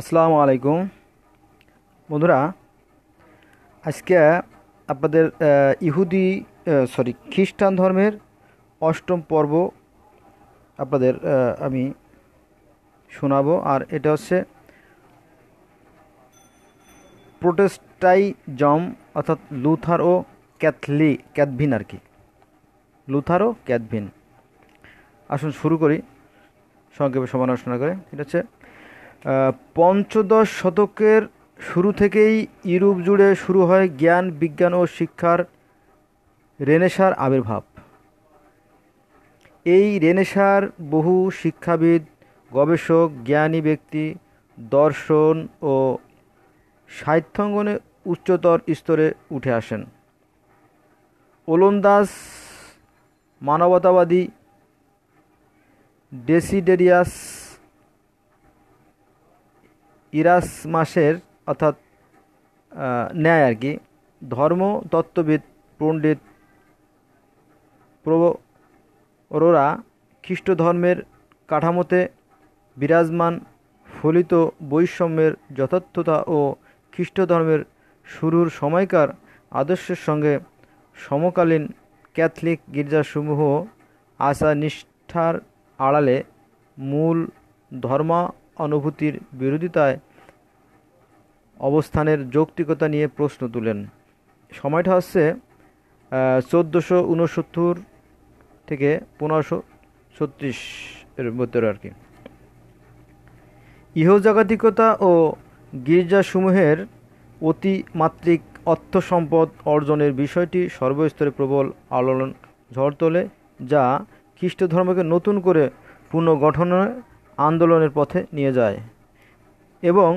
আসসালামু আলাইকুম বন্ধুরা আজকে আপনাদের ইহুদি সরি খ্রিস্টান ধর্মের অষ্টম পর্ব আপনাদের আমি শোনাবো আর এটা হচ্ছে প্রোটেস্টাইজম অর্থাৎ লুথার ও ক্যাথলি ক্যাথভিন আর কি লুথার ও ক্যাথভিন আসুন শুরু করি সংক্ষেপে সমালোচনা করে এটা হচ্ছে পঞ্চদশ শতকের শুরু থেকেই ইউরোপ জুড়ে শুরু হয় জ্ঞান বিজ্ঞান ও শিক্ষার রেনেসার আবির্ভাব এই রেনেসার বহু শিক্ষাবিদ গবেষক জ্ঞানী ব্যক্তি দর্শন ও সাহিত্যাঙ্গনে উচ্চতর স্তরে উঠে আসেন ওলন্দাস মানবতাবাদী ডেসিডেরিয়াস ইরাস মাসের অর্থাৎ ন্যায় আর কি ধর্মতত্ত্ববিদ পণ্ডিত প্রবরা খ্রিস্ট ধর্মের কাঠামোতে বিরাজমান ফলিত বৈষম্যের যথার্থতা ও খ্রিস্ট ধর্মের শুরুর সময়কার আদর্শের সঙ্গে সমকালীন ক্যাথলিক গির্জাসমূহ আশা নিষ্ঠার আড়ালে মূল ধর্মা অনুভূতির বিরোধিতায় অবস্থানের যৌক্তিকতা নিয়ে প্রশ্ন তুলেন সময়টা হচ্ছে চোদ্দোশো উনসত্তর থেকে পনেরোশো ছত্রিশ এর ভিতরে আর কি ইহজাগাতিকতা ও গির্জাসমূহের অতিমাত্রিক অর্থ সম্পদ অর্জনের বিষয়টি সর্বস্তরে প্রবল আলোড়ন ঝড় তোলে যা খ্রিস্ট ধর্মকে নতুন করে পুনর্গঠনের আন্দোলনের পথে নিয়ে যায় এবং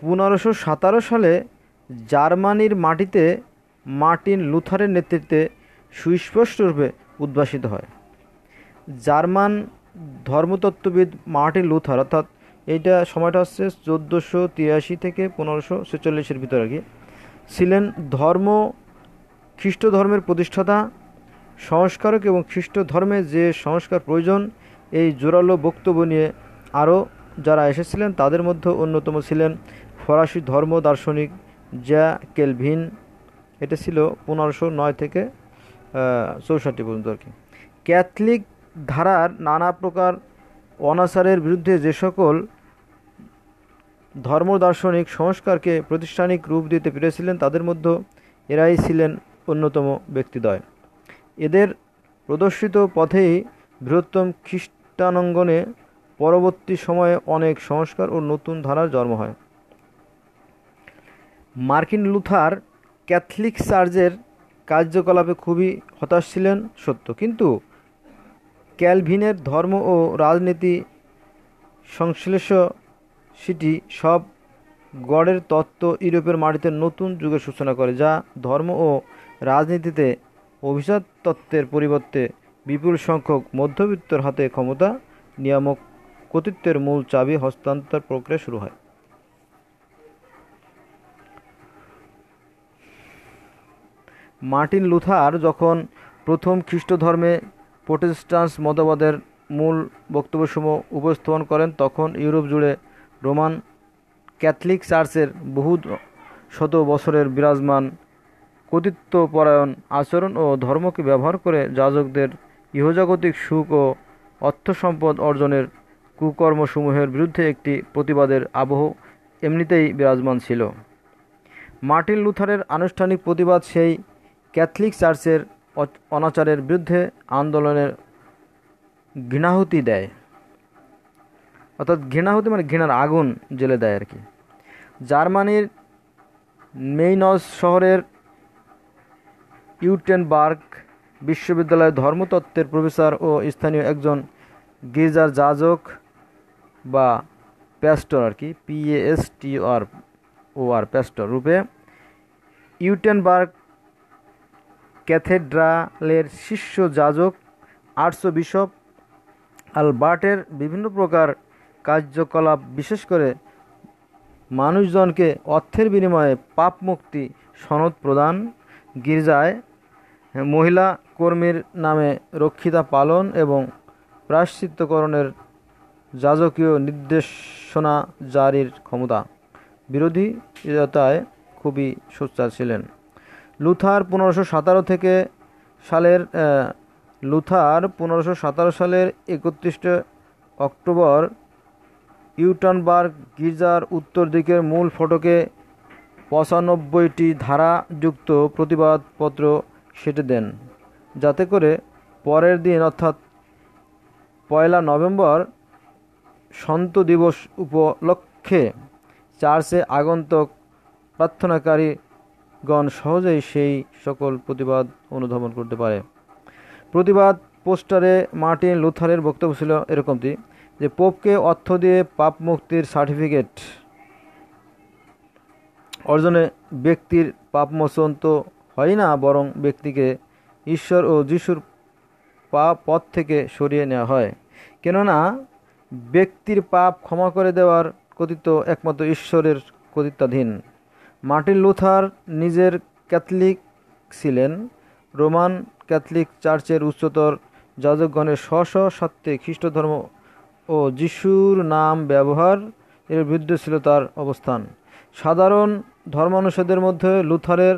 পনেরোশো সাতারো সালে জার্মানির মাটিতে মার্টিন লুথারের নেতৃত্বে সুস্পষ্টরূপে উদ্ভাসিত হয় জার্মান ধর্মতত্ত্ববিদ মার্টিন লুথার অর্থাৎ এইটা সময়টা হচ্ছে চোদ্দোশো তিরাশি থেকে পনেরোশো ছেচল্লিশের ভিতরে আর কি ছিলেন ধর্ম খ্রিস্ট ধর্মের প্রতিষ্ঠাতা সংস্কারক এবং খ্রিস্ট ধর্মে যে সংস্কার প্রয়োজন এই জোরালো বক্তব্য নিয়ে আরও যারা এসেছিলেন তাদের মধ্যে অন্যতম ছিলেন ফরাসি ধর্ম দার্শনিক জ্যা কেলভিন এটা ছিল পনেরোশো নয় থেকে চৌষট্টি পর্যন্ত আর কি ক্যাথলিক ধারার নানা প্রকার অনাচারের বিরুদ্ধে যে সকল ধর্ম দার্শনিক সংস্কারকে প্রতিষ্ঠানিক রূপ দিতে পেরেছিলেন তাদের মধ্যে এরাই ছিলেন অন্যতম ব্যক্তিদ্বয় এদের প্রদর্শিত পথেই বৃহত্তম খ্রিস্ট চিত্তানঙ্গনে পরবর্তী সময়ে অনেক সংস্কার ও নতুন ধারার জন্ম হয় মার্কিন লুথার ক্যাথলিক চার্চের কার্যকলাপে খুবই হতাশ ছিলেন সত্য কিন্তু ক্যালভিনের ধর্ম ও রাজনীতি সংশ্লেষটি সব গড়ের তত্ত্ব ইউরোপের মাটিতে নতুন যুগের সূচনা করে যা ধর্ম ও রাজনীতিতে অভিজাত তত্ত্বের পরিবর্তে বিপুল সংখ্যক মধ্যবিত্তর হাতে ক্ষমতা নিয়ামক কর্তৃত্বের মূল চাবি হস্তান্তর প্রক্রিয়া শুরু হয় মার্টিন লুথার যখন প্রথম খ্রিস্ট ধর্মে প্রোটেস্টান্স মতবাদের মূল বক্তব্যসমূহ উপস্থাপন করেন তখন ইউরোপ জুড়ে রোমান ক্যাথলিক চার্চের বহু শত বছরের বিরাজমান কর্তৃত্বপরায়ণ আচরণ ও ধর্মকে ব্যবহার করে যাজকদের ইহজাগতিক সুখ ও অর্থ সম্পদ অর্জনের কুকর্মসমূহের বিরুদ্ধে একটি প্রতিবাদের আবহ এমনিতেই বিরাজমান ছিল মার্টিন লুথারের আনুষ্ঠানিক প্রতিবাদ সেই ক্যাথলিক চার্চের অনাচারের বিরুদ্ধে আন্দোলনের ঘৃণাহুতি দেয় অর্থাৎ ঘৃণাহুতি মানে ঘৃণার আগুন জেলে দেয় আর কি জার্মানির মেইনস শহরের ইউটেনবার্গ বিশ্ববিদ্যালয়ের ধর্মতত্ত্বের প্রফেসর ও স্থানীয় একজন গির্জার যাজক বা প্যাস্টর আর কি পিএএসটিআর ও আর প্যাস্টর রূপে ইউটেনবার্গ ক্যাথেড্রালের শীর্ষ যাজক আর্টস বিশপ আলবার্টের বিভিন্ন প্রকার কার্যকলাপ বিশেষ করে মানুষজনকে অর্থের বিনিময়ে পাপ মুক্তি সনদ প্রদান গির্জায় মহিলা কর্মীর নামে রক্ষিতা পালন এবং প্রায়শ্চিত্তকরণের যাজকীয় নির্দেশনা জারির ক্ষমতা বিরোধীতায় খুবই সোচ্চার ছিলেন লুথার পনেরোশো থেকে সালের লুথার পনেরোশো সালের একত্রিশে অক্টোবর ইউটনবার্গ গির্জার উত্তর দিকের মূল ফটকে পঁচানব্বইটি ধারাযুক্ত প্রতিবাদপত্র সেটে দেন যাতে করে পরের দিন অর্থাৎ পয়লা নভেম্বর সন্ত দিবস উপলক্ষে চার্চে আগন্তক প্রার্থনাকারীগণ সহজেই সেই সকল প্রতিবাদ অনুধাবন করতে পারে প্রতিবাদ পোস্টারে মার্টিন লুথারের বক্তব্য ছিল এরকমটি যে পোপকে অর্থ দিয়ে পাপ মুক্তির সার্টিফিকেট অর্জনে ব্যক্তির মোচন তো হয় না বরং ব্যক্তিকে ঈশ্বর ও যিশুর পা পথ থেকে সরিয়ে নেওয়া হয় কেননা ব্যক্তির পাপ ক্ষমা করে দেওয়ার কথিত একমাত্র ঈশ্বরের কথিতাধীন মার্টিন লুথার নিজের ক্যাথলিক ছিলেন রোমান ক্যাথলিক চার্চের উচ্চতর যাজকগণের স্ব খ্রিস্ট ধর্ম ও যিশুর নাম ব্যবহার এর বিরুদ্ধে ছিল তার অবস্থান সাধারণ ধর্মানুষদের মধ্যে লুথারের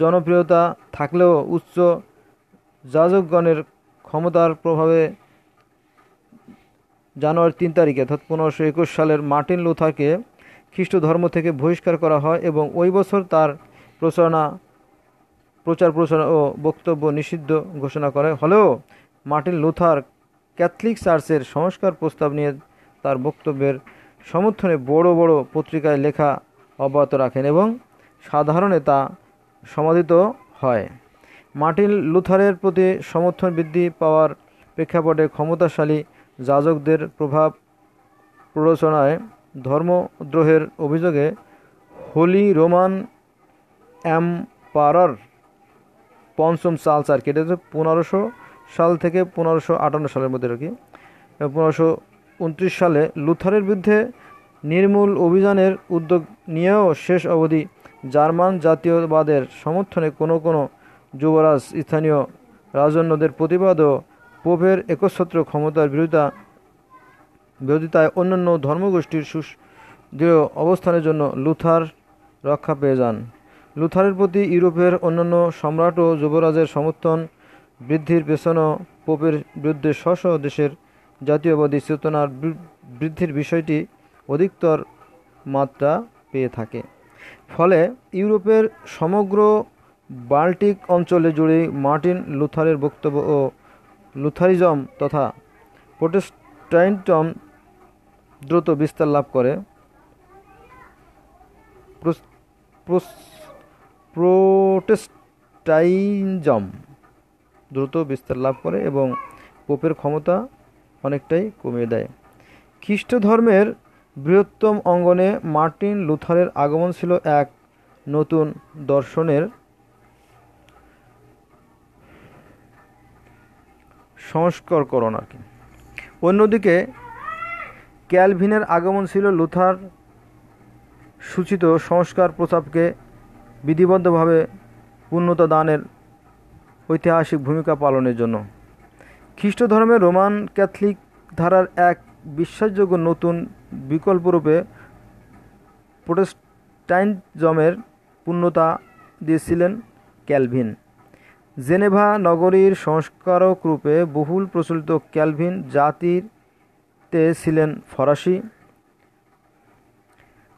জনপ্রিয়তা থাকলেও উচ্চ যাজকগণের ক্ষমতার প্রভাবে জানুয়ারি তিন তারিখে অর্থাৎ পনেরোশো একুশ সালের মার্টিন লুথাকে খ্রিস্ট ধর্ম থেকে বহিষ্কার করা হয় এবং ওই বছর তার প্রচারণা প্রচার প্রচার ও বক্তব্য নিষিদ্ধ ঘোষণা করে হলেও মার্টিন লুথার ক্যাথলিক চার্চের সংস্কার প্রস্তাব নিয়ে তার বক্তব্যের সমর্থনে বড় বড় পত্রিকায় লেখা অব্যাহত রাখেন এবং সাধারণে তা সমাদিত হয় মার্টিন লুথারের প্রতি সমর্থন বৃদ্ধি পাওয়ার প্রেক্ষাপটে ক্ষমতাশালী যাজকদের প্রভাব প্ররোচনায় ধর্মদ্রোহের অভিযোগে হোলি রোমান অ্যাম্পারার পঞ্চম চার্লস আর কেটে পনেরোশো সাল থেকে পনেরোশো আটান্ন সালের মধ্যে আর কি পনেরোশো উনত্রিশ সালে লুথারের বিরুদ্ধে নির্মূল অভিযানের উদ্যোগ নিয়েও শেষ অবধি জার্মান জাতীয়বাদের সমর্থনে কোনো কোনো যুবরাজ স্থানীয় রাজন্যদের প্রতিবাদ ও পোভের একচ্ছত্র ক্ষমতার বিরোধিতা বিরোধিতায় অন্যান্য ধর্মগোষ্ঠীর দৃঢ় অবস্থানের জন্য লুথার রক্ষা পেয়ে যান লুথারের প্রতি ইউরোপের অন্যান্য সম্রাট ও যুবরাজের সমর্থন বৃদ্ধির পেছনেও পোপের বিরুদ্ধে স্ব দেশের জাতীয়বাদী চেতনার বৃদ্ধির বিষয়টি অধিকতর মাত্রা পেয়ে থাকে ফলে ইউরোপের সমগ্র বাল্টিক অঞ্চলে জুড়ে মার্টিন লুথারের বক্তব্য ও লুথারিজম তথা প্রোটেস্টাইনটম দ্রুত বিস্তার লাভ করে প্রোটেস্টাইজম দ্রুত বিস্তার লাভ করে এবং পোপের ক্ষমতা অনেকটাই কমিয়ে দেয় খ্রিস্ট ধর্মের বৃহত্তম অঙ্গনে মার্টিন লুথারের আগমন ছিল এক নতুন দর্শনের সংস্করকরণ আর কি অন্যদিকে ক্যালভিনের আগমন ছিল লুথার সূচিত সংস্কার প্রস্তাবকে বিধিবদ্ধভাবে পূর্ণতা দানের ঐতিহাসিক ভূমিকা পালনের জন্য খ্রিস্ট ধর্মে রোমান ক্যাথলিক ধারার এক বিশ্বাসযোগ্য নতুন বিকল্পরূপে প্রোটেস্টাইনজমের পূর্ণতা দিয়েছিলেন ক্যালভিন জেনেভা নগরীর সংস্কারক রূপে বহুল প্রচলিত ক্যালভিন জাতির তে ছিলেন ফরাসি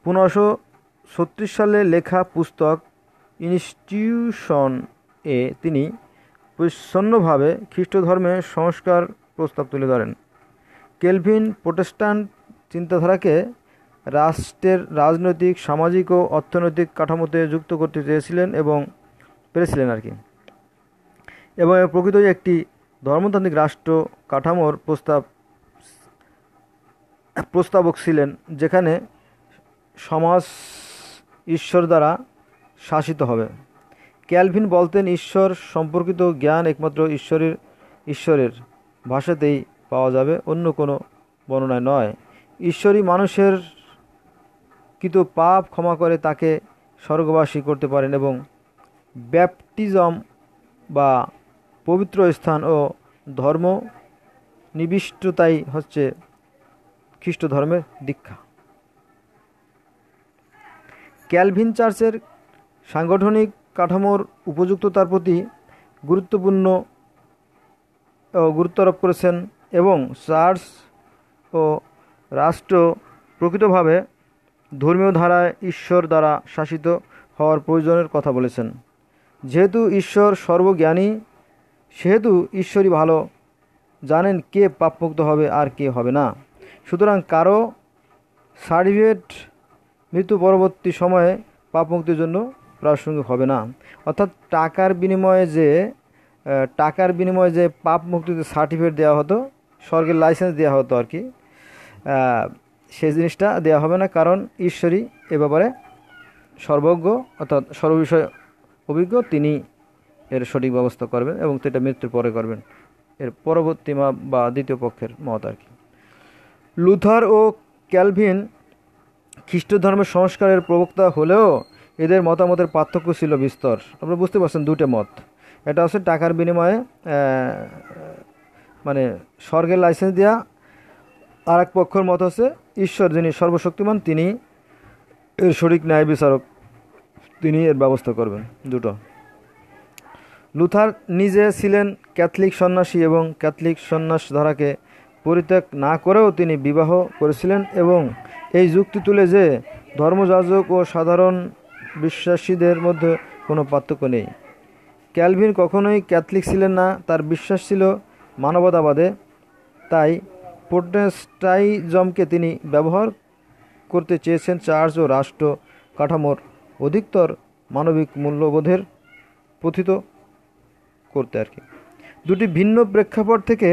পনেরোশো ছত্রিশ সালে লেখা পুস্তক ইনস্টিটিউশন এ তিনি পরিচ্ছন্নভাবে খ্রিস্টধর্মে সংস্কার প্রস্তাব তুলে ধরেন কেলভিন প্রোটেস্টান্ট চিন্তাধারাকে রাষ্ট্রের রাজনৈতিক সামাজিক ও অর্থনৈতিক কাঠামোতে যুক্ত করতে চেয়েছিলেন এবং পেরেছিলেন আর কি এবং প্রকৃতই একটি ধর্মতান্ত্রিক রাষ্ট্র কাঠামোর প্রস্তাব প্রস্তাবক ছিলেন যেখানে সমাজ ঈশ্বর দ্বারা শাসিত হবে ক্যালভিন বলতেন ঈশ্বর সম্পর্কিত জ্ঞান একমাত্র ঈশ্বরের ঈশ্বরের ভাষাতেই পাওয়া যাবে অন্য কোনো বর্ণনায় নয় ঈশ্বরই মানুষের কিন্তু পাপ ক্ষমা করে তাকে স্বর্গবাসী করতে পারেন এবং ব্যাপটিজম বা পবিত্র স্থান ও ধর্ম নিবিষ্টতাই হচ্ছে খ্রিস্ট ধর্মের দীক্ষা ক্যালভিন চার্চের সাংগঠনিক কাঠামোর উপযুক্ততার প্রতি গুরুত্বপূর্ণ গুরুত্ব আরোপ করেছেন এবং চার্চ ও রাষ্ট্র প্রকৃতভাবে ধর্মীয় ধারায় ঈশ্বর দ্বারা শাসিত হওয়ার প্রয়োজনের কথা বলেছেন যেহেতু ঈশ্বর সর্বজ্ঞানী সেহেতু ঈশ্বরই ভালো জানেন কে পাপমুক্ত হবে আর কে হবে না সুতরাং কারো সার্টিফিকেট মৃত্যু পরবর্তী সময়ে পাপমুক্তির জন্য প্রাসঙ্গিক হবে না অর্থাৎ টাকার বিনিময়ে যে টাকার বিনিময়ে যে পাপ মুক্তিতে সার্টিফিকেট দেওয়া হতো স্বর্গের লাইসেন্স দেওয়া হতো আর কি সেই জিনিসটা দেওয়া হবে না কারণ ঈশ্বরই এ ব্যাপারে সর্বজ্ঞ অর্থাৎ সর্ববিষয় অভিজ্ঞ তিনি এর সঠিক ব্যবস্থা করবেন এবং সেটা মৃত্যুর পরে করবেন এর পরবর্তী মা বা দ্বিতীয় পক্ষের মত আর কি লুথার ও ক্যালভিন খ্রিস্ট ধর্মের সংস্কারের প্রবক্তা হলেও এদের মতামতের পার্থক্য ছিল বিস্তর আপনারা বুঝতে পারছেন দুটো মত এটা হচ্ছে টাকার বিনিময়ে মানে স্বর্গের লাইসেন্স দেওয়া আর এক পক্ষের মত হচ্ছে ঈশ্বর যিনি সর্বশক্তিমান তিনি এর শরিক ন্যায় বিচারক তিনি এর ব্যবস্থা করবেন দুটো লুথার নিজে ছিলেন ক্যাথলিক সন্ন্যাসী এবং ক্যাথলিক সন্ন্যাস ধারাকে পরিত্যাগ না করেও তিনি বিবাহ করেছিলেন এবং এই যুক্তি তুলে যে ধর্মযাজক ও সাধারণ বিশ্বাসীদের মধ্যে কোনো পার্থক্য নেই ক্যালভিন কখনোই ক্যাথলিক ছিলেন না তার বিশ্বাস ছিল মানবতাবাদে তাই প্রোটেস্টাইজমকে তিনি ব্যবহার করতে চেয়েছেন চার্চ ও রাষ্ট্র কাঠামোর অধিকতর মানবিক মূল্যবোধের পথিত করতে আর কি দুটি ভিন্ন প্রেক্ষাপট থেকে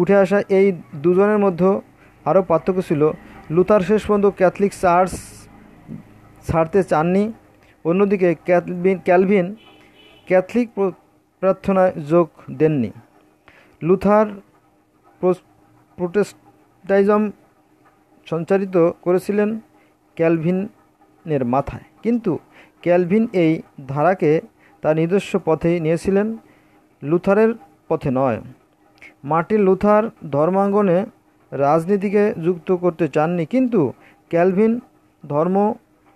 উঠে আসা এই দুজনের মধ্যে আরও পার্থক্য ছিল লুথার শেষ পর্যন্ত ক্যাথলিক চার্চ ছাড়তে চাননি অন্যদিকে ক্যালভিন ক্যালভিন ক্যাথলিক প্রার্থনায় যোগ দেননি লুথার প্রোটেস্টাইজম সঞ্চারিত করেছিলেন ক্যালভিনের মাথায় কিন্তু ক্যালভিন এই ধারাকে তার নিজস্ব পথে নিয়েছিলেন লুথারের পথে নয় মার্টিন লুথার ধর্মাঙ্গনে রাজনীতিকে যুক্ত করতে চাননি কিন্তু ক্যালভিন ধর্ম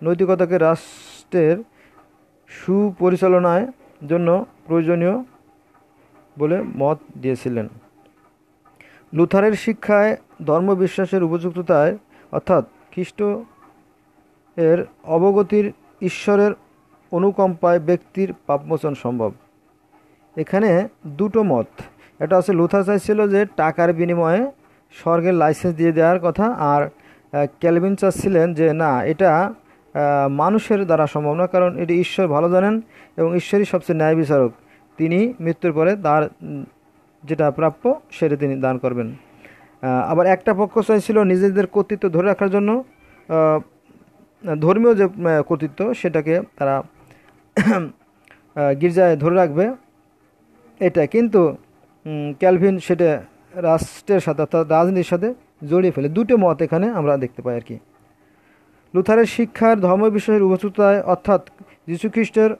নৈতিকতাকে রাষ্ট্রের সুপরিচালনায় জন্য প্রয়োজনীয় বলে মত দিয়েছিলেন লুথারের শিক্ষায় ধর্মবিশ্বাসের উপযুক্ততায় অর্থাৎ খ্রিস্ট এর অবগতির ঈশ্বরের অনুকম্পায় ব্যক্তির পাপমোচন সম্ভব এখানে দুটো মত এটা আছে লুথার চাইছিল যে টাকার বিনিময়ে স্বর্গের লাইসেন্স দিয়ে দেওয়ার কথা আর ক্যালভিন চাচ্ছিলেন যে না এটা মানুষের দ্বারা সম্ভব না কারণ এটি ঈশ্বর ভালো জানেন এবং ঈশ্বরই সবচেয়ে ন্যায় বিচারক তিনি মৃত্যুর পরে তার যেটা প্রাপ্য সেটা তিনি দান করবেন আবার একটা পক্ষ চাইছিল নিজেদের কর্তৃত্ব ধরে রাখার জন্য ধর্মীয় যে কর্তৃত্ব সেটাকে তারা গির্জায় ধরে রাখবে এটা কিন্তু ক্যালভিন সেটা রাষ্ট্রের সাথে অর্থাৎ রাজনীতির সাথে জড়িয়ে ফেলে দুটো মত এখানে আমরা দেখতে পাই আর কি লুথারের শিক্ষার ধর্ম বিষয়ের উপস্থিতায় অর্থাৎ যীশুখ্রিস্টের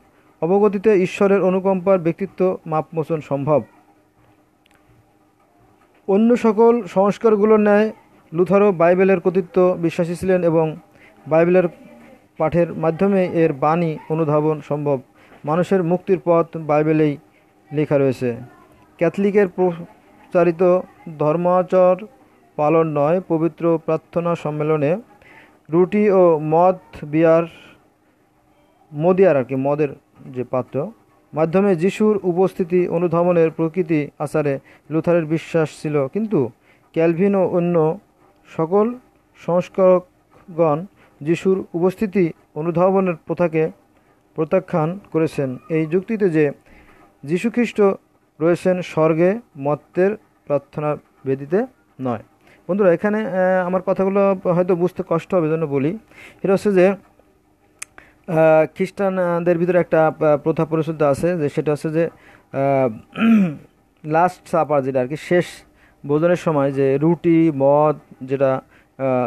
অবগতিতে ঈশ্বরের অনুকম্পার ব্যক্তিত্ব মাপমোচন সম্ভব অন্য সকল সংস্কারগুলোর ন্যায় লুথারও বাইবেলের কর্তৃত্ব বিশ্বাসী ছিলেন এবং বাইবেলের পাঠের মাধ্যমে এর বাণী অনুধাবন সম্ভব মানুষের মুক্তির পথ বাইবেলেই লেখা রয়েছে ক্যাথলিকের প্রচারিত ধর্মাচর পালন নয় পবিত্র প্রার্থনা সম্মেলনে রুটি ও মদ বিয়ার মদিয়ার আর কি মদের যে পাত্র মাধ্যমে যিশুর উপস্থিতি অনুধাবনের প্রকৃতি আচারে লুথারের বিশ্বাস ছিল কিন্তু ক্যালভিন ও অন্য সকল সংস্কারকগণ যিশুর উপস্থিতি অনুধাবনের প্রথাকে প্রত্যাখ্যান করেছেন এই যুক্তিতে যে যীশুখ্রিস্ট রয়েছেন স্বর্গে মত্তের প্রার্থনা বেদিতে নয় বন্ধুরা এখানে আমার কথাগুলো হয়তো বুঝতে কষ্ট হবে জন্য বলি এটা হচ্ছে যে খ্রিস্টানদের ভিতরে একটা প্রথা পরিশুদ্ধ আছে যে সেটা হচ্ছে যে লাস্ট সাপার যেটা আর কি শেষ ভোজনের সময় যে রুটি মদ যেটা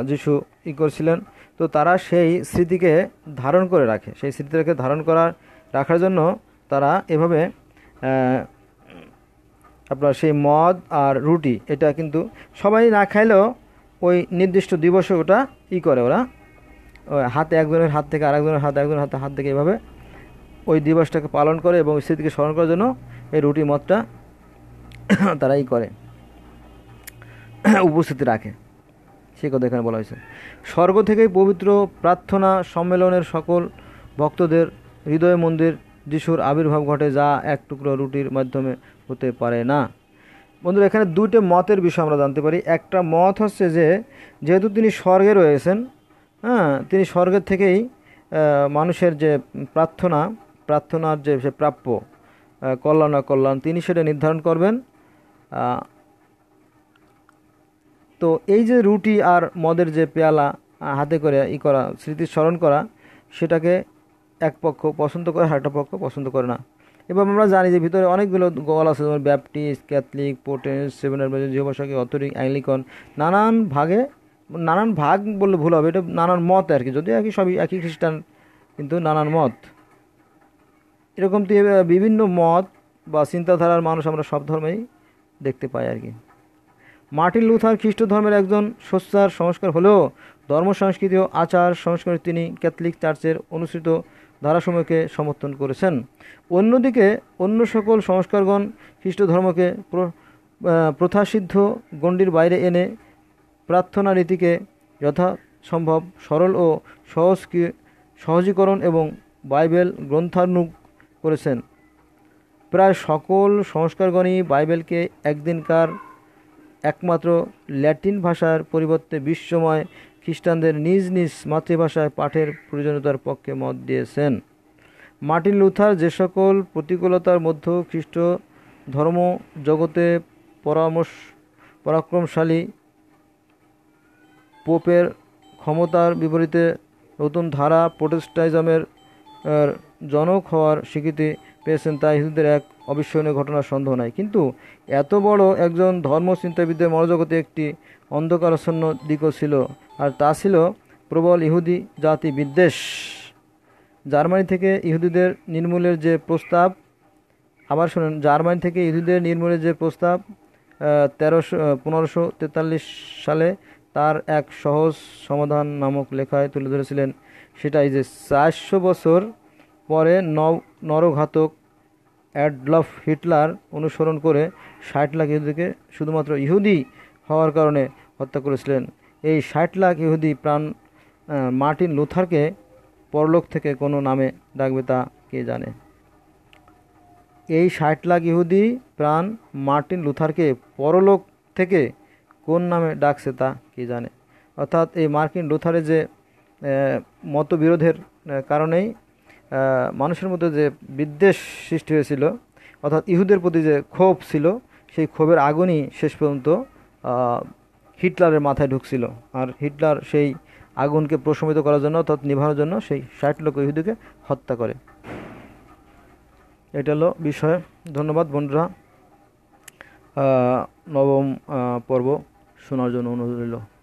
যিশু ই করছিলেন তো তারা সেই স্মৃতিকে ধারণ করে রাখে সেই স্মৃতিটাকে ধারণ করা রাখার জন্য তারা এভাবে আপনার সেই মদ আর রুটি এটা কিন্তু সবাই না খাইলেও ওই নির্দিষ্ট দিবসে ওটা ই করে ওরা হাতে একজনের হাত থেকে আরেকজনের হাতে একজনের হাতে হাত থেকে এভাবে ওই দিবসটাকে পালন করে এবং স্মৃতিকে স্মরণ করার জন্য এই রুটি মদটা তারা ই করে উপস্থিতি রাখে সে কথা এখানে বলা হয়েছে স্বর্গ থেকেই পবিত্র প্রার্থনা সম্মেলনের সকল ভক্তদের হৃদয় মন্দির যিশুর আবির্ভাব ঘটে যা এক টুকরো রুটির মাধ্যমে হতে পারে না বন্ধুরা এখানে দুইটা মতের বিষয় আমরা জানতে পারি একটা মত হচ্ছে যে যেহেতু তিনি স্বর্গে রয়েছেন হ্যাঁ তিনি স্বর্গের থেকেই মানুষের যে প্রার্থনা প্রার্থনার যে সে প্রাপ্য কল্যাণ অকল্যাণ তিনি সেটা নির্ধারণ করবেন তো এই যে রুটি আর মদের যে পেয়ালা হাতে করে ই করা স্মৃতি স্মরণ করা সেটাকে এক পক্ষ পছন্দ করে আরেকটা পক্ষ পছন্দ করে না এবং আমরা জানি যে ভিতরে অনেকগুলো গল আছে যেমন ব্যাপটিস্ট ক্যাথলিক পোর্টেন্স সেভেন জিহবাসাকি অথরিক অ্যাংলিকন নানান ভাগে নানান ভাগ বললে ভুল হবে এটা নানান মত আর কি যদিও একই সবই একই খ্রিস্টান কিন্তু নানান মত এরকম তো বিভিন্ন মত বা চিন্তাধারার মানুষ আমরা সব ধর্মেই দেখতে পাই আর কি মার্টিন লুথার খ্রিস্ট ধর্মের একজন সস্যার সংস্কার হলেও ধর্ম সংস্কৃতি ও আচার সংস্কার তিনি ক্যাথলিক চার্চের অনুসৃত ধারাসমূহকে সমর্থন করেছেন অন্যদিকে অন্য সকল সংস্কারগণ খ্রিস্ট ধর্মকে প্রথাসিদ্ধ গণ্ডির বাইরে এনে প্রার্থনা রীতিকে যথাসম্ভব সরল ও সহজ সহজীকরণ এবং বাইবেল গ্রন্থানুগ করেছেন প্রায় সকল সংস্কারগণই বাইবেলকে একদিনকার একমাত্র ল্যাটিন ভাষার পরিবর্তে বিশ্বময় খ্রিস্টানদের নিজ নিজ মাতৃভাষায় পাঠের প্রয়োজনীয়তার পক্ষে মত দিয়েছেন মার্টিন লুথার যে সকল প্রতিকূলতার মধ্যেও খ্রিস্ট ধর্ম জগতে পরামর্শ পরাক্রমশালী পোপের ক্ষমতার বিপরীতে নতুন ধারা প্রোটেস্টাইজমের জনক হওয়ার স্বীকৃতি পেয়েছেন তা হিন্দুদের এক অবিস্মরণীয় ঘটনার সন্দেহ নাই কিন্তু এত বড় একজন ধর্মচিন্তাবিদের মনোজগতে একটি অন্ধকারশূন্য দিকও ছিল আর তা ছিল প্রবল ইহুদি জাতি বিদ্বেষ জার্মানি থেকে ইহুদিদের নির্মূলের যে প্রস্তাব আবার শুনুন জার্মানি থেকে ইহুদিদের নির্মূলের যে প্রস্তাব তেরোশো পনেরোশো তেতাল্লিশ সালে তার এক সহজ সমাধান নামক লেখায় তুলে ধরেছিলেন সেটাই যে চারশো বছর পরে নব নরঘাতক অ্যাডলফ হিটলার অনুসরণ করে ষাট লাখ ইহুদিকে শুধুমাত্র ইহুদি হওয়ার কারণে হত্যা করেছিলেন এই ষাট লাখ ইহুদি প্রাণ মার্টিন লুথারকে পরলোক থেকে কোনো নামে ডাকবে তা কে জানে এই ষাট লাখ ইহুদি প্রাণ মার্টিন লুথারকে পরলোক থেকে কোন নামে ডাকছে তা কে জানে অর্থাৎ এই মার্কিন লুথারের যে মতবিরোধের কারণেই মানুষের মধ্যে যে বিদ্বেষ সৃষ্টি হয়েছিল অর্থাৎ ইহুদের প্রতি যে ক্ষোভ ছিল সেই ক্ষোভের আগুনই শেষ পর্যন্ত হিটলারের মাথায় ঢুকছিল আর হিটলার সেই আগুনকে প্রশমিত করার জন্য অর্থাৎ নিভানোর জন্য সেই ষাট লোক ইহুদিকে হত্যা করে এটা হলো বিষয় ধন্যবাদ বন্ধুরা নবম পর্ব শোনার জন্য অনুরোধ রইল